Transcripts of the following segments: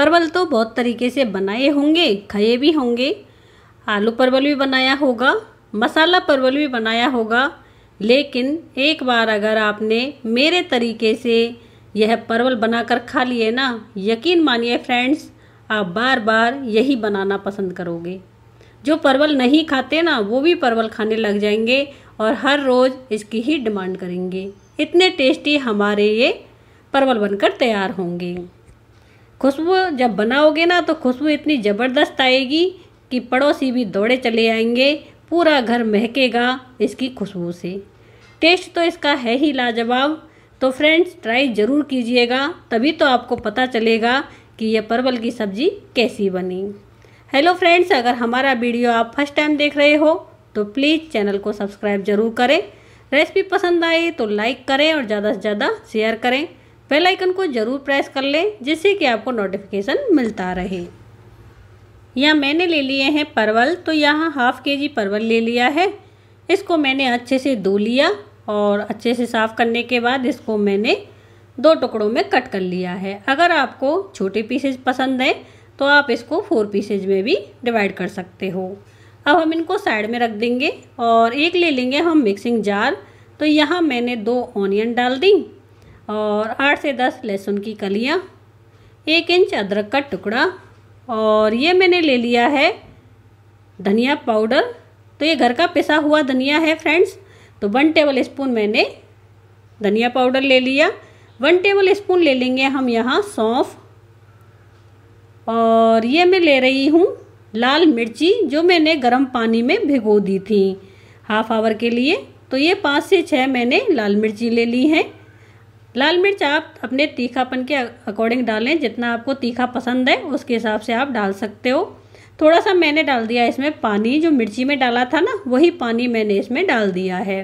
परवल तो बहुत तरीके से बनाए होंगे खाए भी होंगे आलू परवल भी बनाया होगा मसाला परवल भी बनाया होगा लेकिन एक बार अगर आपने मेरे तरीके से यह परवल बनाकर खा लिए ना यकीन मानिए फ्रेंड्स आप बार बार यही बनाना पसंद करोगे जो परवल नहीं खाते ना वो भी परवल खाने लग जाएंगे और हर रोज़ इसकी ही डिमांड करेंगे इतने टेस्टी हमारे ये परवल बनकर तैयार होंगे खुशबू जब बनाओगे ना तो खुशबू इतनी ज़बरदस्त आएगी कि पड़ोसी भी दौड़े चले आएंगे पूरा घर महकेगा इसकी खुशबू से टेस्ट तो इसका है ही लाजवाब तो फ्रेंड्स ट्राई ज़रूर कीजिएगा तभी तो आपको पता चलेगा कि यह परवल की सब्ज़ी कैसी बनी हेलो फ्रेंड्स अगर हमारा वीडियो आप फर्स्ट टाइम देख रहे हो तो प्लीज़ चैनल को सब्सक्राइब ज़रूर करें रेसिपी पसंद आए तो लाइक करें और ज़्यादा से ज़्यादा शेयर करें बेल आइकन को ज़रूर प्रेस कर लें जिससे कि आपको नोटिफिकेशन मिलता रहे यहाँ मैंने ले लिए हैं परवल तो यहाँ हाफ़ के जी परवल ले लिया है इसको मैंने अच्छे से धो लिया और अच्छे से साफ़ करने के बाद इसको मैंने दो टुकड़ों में कट कर लिया है अगर आपको छोटे पीसेज पसंद हैं तो आप इसको फोर पीसेज में भी डिवाइड कर सकते हो अब हम इनको साइड में रख देंगे और एक ले लेंगे हम मिक्सिंग जार तो यहाँ मैंने दो ऑनियन डाल दी और आठ से दस लहसुन की कलियाँ एक इंच अदरक का टुकड़ा और ये मैंने ले लिया है धनिया पाउडर तो ये घर का पिसा हुआ धनिया है फ्रेंड्स तो वन टेबल स्पून मैंने धनिया पाउडर ले लिया वन टेबल स्पून ले लेंगे हम यहाँ सौंफ और ये मैं ले रही हूँ लाल मिर्ची जो मैंने गर्म पानी में भिगो दी थी हाफ आवर के लिए तो ये पाँच से छः मैंने लाल मिर्ची ले ली है लाल मिर्च आप अपने तीखापन के अकॉर्डिंग डालें जितना आपको तीखा पसंद है उसके हिसाब से आप डाल सकते हो थोड़ा सा मैंने डाल दिया इसमें पानी जो मिर्ची में डाला था ना वही पानी मैंने इसमें डाल दिया है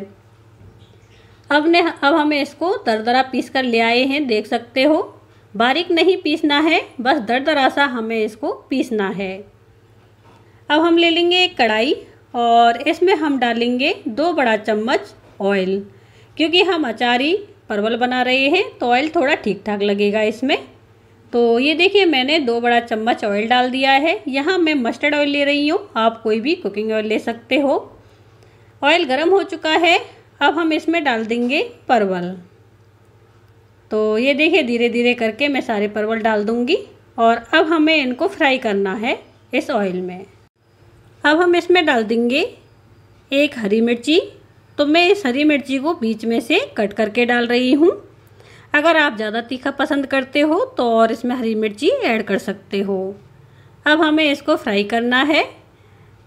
अब ने अब हमें इसको दरदरा पीस कर ले आए हैं देख सकते हो बारीक नहीं पीसना है बस दरदरा सा हमें इसको पीसना है अब हम ले लेंगे एक कढ़ाई और इसमें हम डालेंगे दो बड़ा चम्मच ऑयल क्योंकि हम अचारी परवल बना रहे हैं तो ऑयल थोड़ा ठीक ठाक लगेगा इसमें तो ये देखिए मैंने दो बड़ा चम्मच ऑयल डाल दिया है यहाँ मैं मस्टर्ड ऑयल ले रही हूँ आप कोई भी कुकिंग ऑयल ले सकते हो ऑयल गर्म हो चुका है अब हम इसमें डाल देंगे परवल तो ये देखिए धीरे धीरे करके मैं सारे परवल डाल दूँगी और अब हमें इनको फ्राई करना है इस ऑयल में अब हम इसमें डाल देंगे एक हरी मिर्ची तो मैं इस हरी मिर्ची को बीच में से कट करके डाल रही हूँ अगर आप ज़्यादा तीखा पसंद करते हो तो और इसमें हरी मिर्ची ऐड कर सकते हो अब हमें इसको फ्राई करना है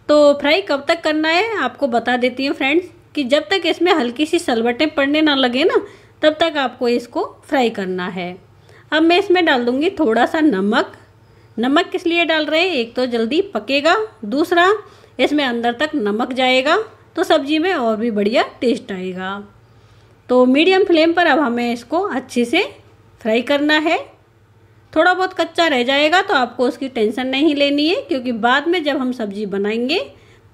तो फ्राई कब तक करना है आपको बता देती हूँ फ्रेंड्स कि जब तक इसमें हल्की सी सलवटें पड़ने ना लगे ना तब तक आपको इसको फ्राई करना है अब मैं इसमें डाल दूँगी थोड़ा सा नमक नमक किस लिए डाल रहे हैं एक तो जल्दी पकेगा दूसरा इसमें अंदर तक नमक जाएगा तो सब्जी में और भी बढ़िया टेस्ट आएगा तो मीडियम फ्लेम पर अब हमें इसको अच्छे से फ्राई करना है थोड़ा बहुत कच्चा रह जाएगा तो आपको उसकी टेंशन नहीं लेनी है क्योंकि बाद में जब हम सब्जी बनाएंगे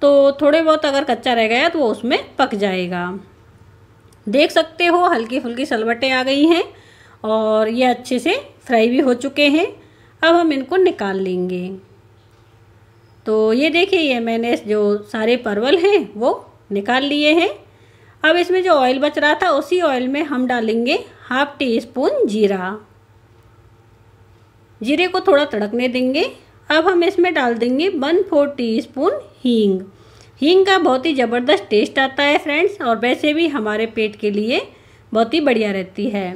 तो थोड़े बहुत अगर कच्चा रह गया तो वो उसमें पक जाएगा देख सकते हो हल्की फुल्की सलवटें आ गई हैं और ये अच्छे से फ्राई भी हो चुके हैं अब हम इनको निकाल लेंगे तो ये देखिए ये मैंने जो सारे परवल हैं वो निकाल लिए हैं अब इसमें जो ऑयल बच रहा था उसी ऑयल में हम डालेंगे हाफ टी स्पून जीरा जीरे को थोड़ा तड़कने देंगे अब हम इसमें डाल देंगे वन फोर टी स्पून हींग हींग का बहुत ही ज़बरदस्त टेस्ट आता है फ्रेंड्स और वैसे भी हमारे पेट के लिए बहुत ही बढ़िया रहती है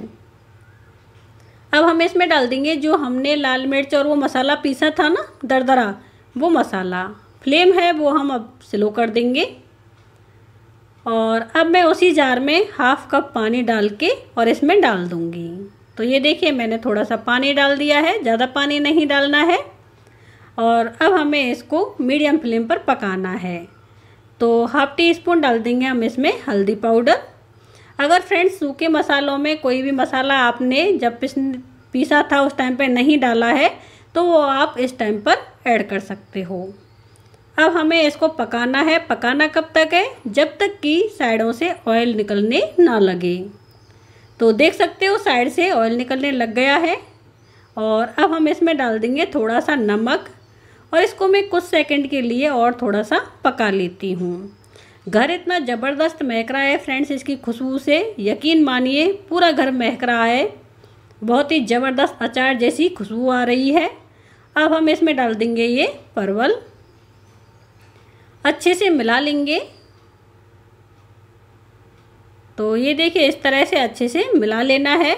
अब हम इसमें डाल देंगे जो हमने लाल मिर्च और वो मसाला पीसा था ना दरदरा वो मसाला फ्लेम है वो हम अब स्लो कर देंगे और अब मैं उसी जार में हाफ कप पानी डाल के और इसमें डाल दूँगी तो ये देखिए मैंने थोड़ा सा पानी डाल दिया है ज़्यादा पानी नहीं डालना है और अब हमें इसको मीडियम फ्लेम पर पकाना है तो हाफ टी स्पून डाल देंगे हम इसमें हल्दी पाउडर अगर फ्रेंड्स सूखे मसालों में कोई भी मसाला आपने जब पिस पीसा था उस टाइम पे नहीं डाला है तो वो आप इस टाइम पर ऐड कर सकते हो अब हमें इसको पकाना है पकाना कब तक है जब तक कि साइडों से ऑयल निकलने ना लगे तो देख सकते हो साइड से ऑयल निकलने लग गया है और अब हम इसमें डाल देंगे थोड़ा सा नमक और इसको मैं कुछ सेकंड के लिए और थोड़ा सा पका लेती हूँ घर इतना ज़बरदस्त महक रहा है फ्रेंड्स इसकी खुशबू से यकीन मानिए पूरा घर महक रहा है बहुत ही ज़बरदस्त अचार जैसी खुशबू आ रही है अब हम इसमें डाल देंगे ये परवल अच्छे से मिला लेंगे तो ये देखिए इस तरह से अच्छे से मिला लेना है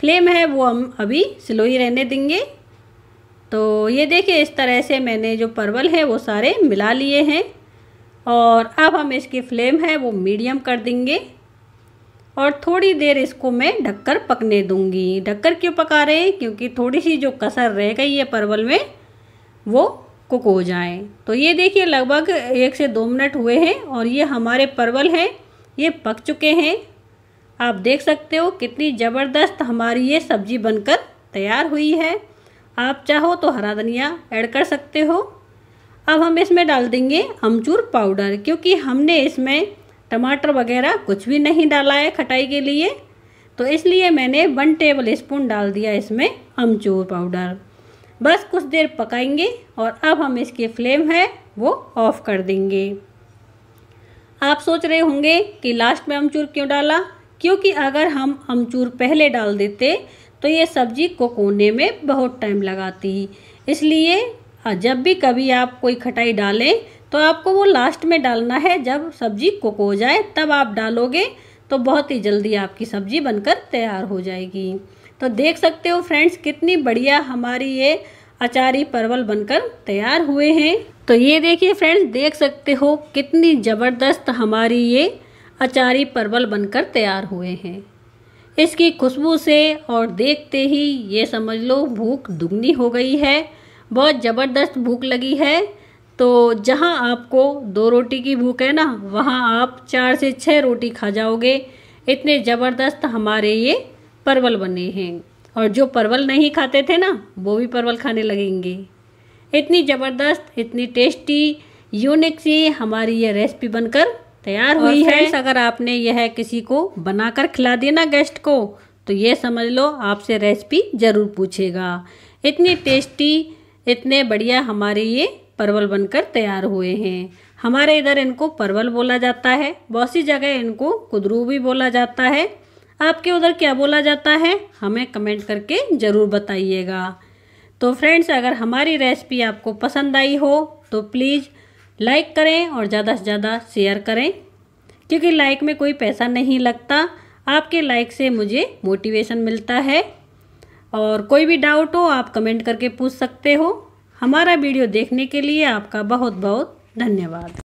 फ्लेम है वो हम अभी स्लो ही रहने देंगे तो ये देखिए इस तरह से मैंने जो परवल है वो सारे मिला लिए हैं और अब हम इसकी फ्लेम है वो मीडियम कर देंगे और थोड़ी देर इसको मैं ढककर पकने दूंगी ढककर क्यों पका रहे हैं क्योंकि थोड़ी सी जो कसर रह गई है परवल में वो कुक हो जाएं तो ये देखिए लगभग एक से दो मिनट हुए हैं और ये हमारे परवल हैं ये पक चुके हैं आप देख सकते हो कितनी ज़बरदस्त हमारी ये सब्ज़ी बनकर तैयार हुई है आप चाहो तो हरा धनिया ऐड कर सकते हो अब हम इसमें डाल देंगे अमचूर पाउडर क्योंकि हमने इसमें टमाटर वगैरह कुछ भी नहीं डाला है खटाई के लिए तो इसलिए मैंने वन टेबल स्पून डाल दिया इसमें अमचूर पाउडर बस कुछ देर पकाएंगे और अब हम इसकी फ्लेम है वो ऑफ़ कर देंगे आप सोच रहे होंगे कि लास्ट में अमचूर क्यों डाला क्योंकि अगर हम अमचूर पहले डाल देते तो ये सब्जी को कोने में बहुत टाइम लगाती इसलिए जब भी कभी आप कोई खटाई डालें तो आपको वो लास्ट में डालना है जब सब्जी कुक हो जाए तब आप डालोगे तो बहुत ही जल्दी आपकी सब्जी बनकर तैयार हो जाएगी तो देख सकते हो फ्रेंड्स कितनी बढ़िया हमारी ये अचारी परवल बनकर तैयार हुए हैं तो ये देखिए फ्रेंड्स देख सकते हो कितनी ज़बरदस्त हमारी ये अचारी परवल बनकर तैयार हुए हैं इसकी खुशबू से और देखते ही ये समझ लो भूख दुगनी हो गई है बहुत ज़बरदस्त भूख लगी है तो जहाँ आपको दो रोटी की भूख है ना वहाँ आप चार से छः रोटी खा जाओगे इतने ज़बरदस्त हमारे ये परवल बने हैं और जो परवल नहीं खाते थे ना वो भी परवल खाने लगेंगे इतनी ज़बरदस्त इतनी टेस्टी यूनिक सी हमारी ये रेसिपी बनकर तैयार हुई है अगर आपने यह किसी को बनाकर खिला दिया ना गेस्ट को तो ये समझ लो आपसे रेसिपी ज़रूर पूछेगा इतनी टेस्टी इतने बढ़िया हमारे ये परवल बनकर तैयार हुए हैं हमारे इधर इनको परवल बोला जाता है बहुत सी जगह इनको कुदरू भी बोला जाता है आपके उधर क्या बोला जाता है हमें कमेंट करके ज़रूर बताइएगा तो फ्रेंड्स अगर हमारी रेसिपी आपको पसंद आई हो तो प्लीज़ लाइक करें और ज़्यादा से ज़्यादा शेयर करें क्योंकि लाइक में कोई पैसा नहीं लगता आपके लाइक से मुझे मोटिवेशन मिलता है और कोई भी डाउट हो आप कमेंट करके पूछ सकते हो हमारा वीडियो देखने के लिए आपका बहुत बहुत धन्यवाद